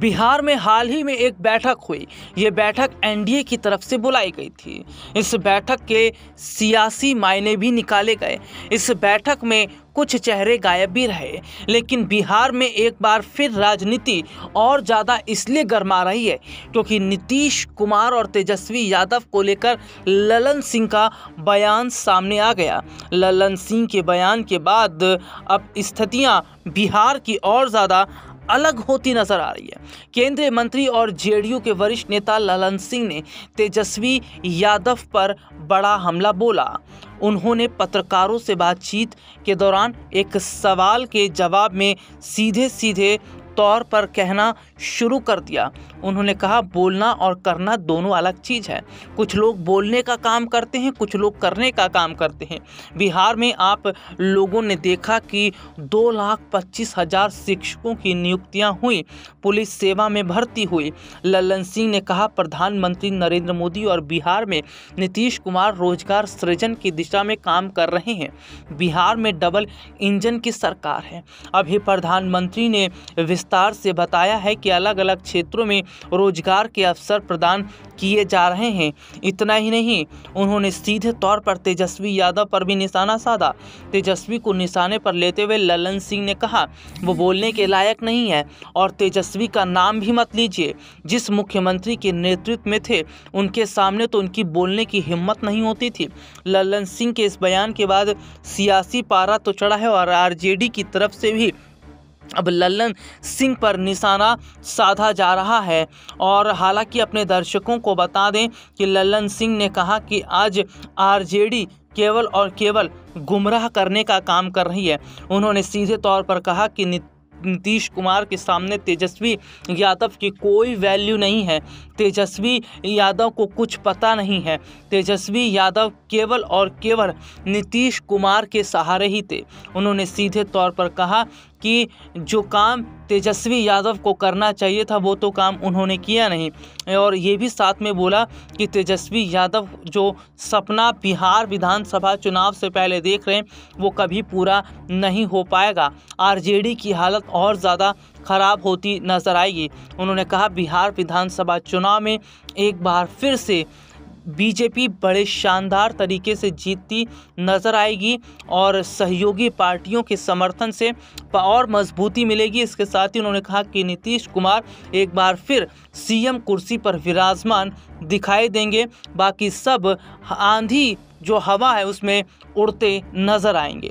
बिहार में हाल ही में एक बैठक हुई ये बैठक एनडीए की तरफ से बुलाई गई थी इस बैठक के सियासी मायने भी निकाले गए इस बैठक में कुछ चेहरे गायब भी रहे लेकिन बिहार में एक बार फिर राजनीति और ज़्यादा इसलिए गर्मा रही है क्योंकि नीतीश कुमार और तेजस्वी यादव को लेकर ललन सिंह का बयान सामने आ गया ललन सिंह के बयान के बाद अब स्थितियां बिहार की और ज़्यादा अलग होती नजर आ रही है केंद्रीय मंत्री और जेडीयू के वरिष्ठ नेता ललन सिंह ने तेजस्वी यादव पर बड़ा हमला बोला उन्होंने पत्रकारों से बातचीत के दौरान एक सवाल के जवाब में सीधे सीधे तौर पर कहना शुरू कर दिया उन्होंने कहा बोलना और करना दोनों अलग चीज़ है कुछ लोग बोलने का काम करते हैं कुछ लोग करने का काम करते हैं बिहार में आप लोगों ने देखा कि दो लाख पच्चीस हज़ार शिक्षकों की नियुक्तियां हुई पुलिस सेवा में भर्ती हुई ललन सिंह ने कहा प्रधानमंत्री नरेंद्र मोदी और बिहार में नीतीश कुमार रोजगार सृजन की दिशा में काम कर रहे हैं बिहार में डबल इंजन की सरकार है अभी प्रधानमंत्री ने विस्तार विस्तार से बताया है कि अलग अलग क्षेत्रों में रोजगार के अवसर प्रदान किए जा रहे हैं इतना ही नहीं उन्होंने सीधे तौर पर तेजस्वी यादव पर भी निशाना साधा तेजस्वी को निशाने पर लेते हुए ललन सिंह ने कहा वो बोलने के लायक नहीं है और तेजस्वी का नाम भी मत लीजिए जिस मुख्यमंत्री के नेतृत्व में थे उनके सामने तो उनकी बोलने की हिम्मत नहीं होती थी ललन सिंह के इस बयान के बाद सियासी पारा तो चढ़ा है और आर की तरफ से भी अब लल्लन सिंह पर निशाना साधा जा रहा है और हालांकि अपने दर्शकों को बता दें कि लल्लन सिंह ने कहा कि आज आरजेडी केवल और केवल गुमराह करने का काम कर रही है उन्होंने सीधे तौर पर कहा कि नीतीश कुमार के सामने तेजस्वी यादव की कोई वैल्यू नहीं है तेजस्वी यादव को कुछ पता नहीं है तेजस्वी यादव केवल और केवल नीतीश कुमार के सहारे ही थे उन्होंने सीधे तौर पर कहा कि जो काम तेजस्वी यादव को करना चाहिए था वो तो काम उन्होंने किया नहीं और ये भी साथ में बोला कि तेजस्वी यादव जो सपना बिहार विधानसभा चुनाव से पहले देख रहे हैं वो कभी पूरा नहीं हो पाएगा आरजेडी की हालत और ज़्यादा खराब होती नजर आएगी उन्होंने कहा बिहार विधानसभा चुनाव में एक बार फिर से बीजेपी बड़े शानदार तरीके से जीतती नज़र आएगी और सहयोगी पार्टियों के समर्थन से और मजबूती मिलेगी इसके साथ ही उन्होंने कहा कि नीतीश कुमार एक बार फिर सीएम कुर्सी पर विराजमान दिखाई देंगे बाकी सब आंधी जो हवा है उसमें उड़ते नज़र आएंगे